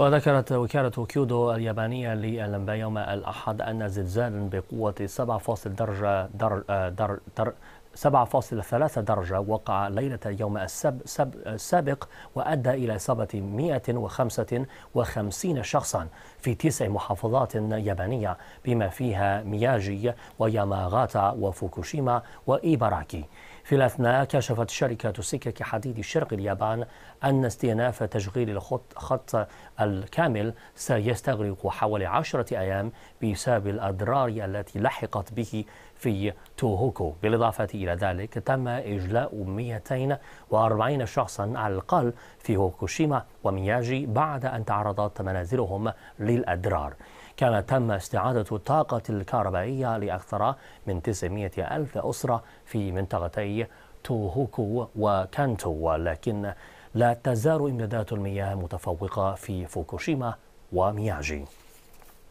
وذكرت وكالة كيودو اليابانية للأنباء يوم الأحد أن زلزال بقوة 7.0 درجة در آه، در در 7.3 درجة وقع ليلة يوم السب سب السابق وأدى إلى إصابة 155 شخصا في تسع محافظات يابانية بما فيها مياجي وياماغاتا وفوكوشيما وإيباراكي في الأثناء كشفت شركة سكك حديد شرق اليابان أن استئناف تشغيل الخط خط الكامل سيستغرق حوالي عشرة أيام بسبب الأضرار التي لحقت به في توهوكو بالإضافة إلى ذلك تم إجلاء 240 شخصا على الأقل في هوكوشيما ومياجي بعد أن تعرضت منازلهم للأضرار كما تم استعادة الطاقة الكهربائية لأكثر من 900 ألف أسرة في منطقتي توهوكو وكانتو ولكن لا تزال إمدادات المياه متفوقة في فوكوشيما ومياجي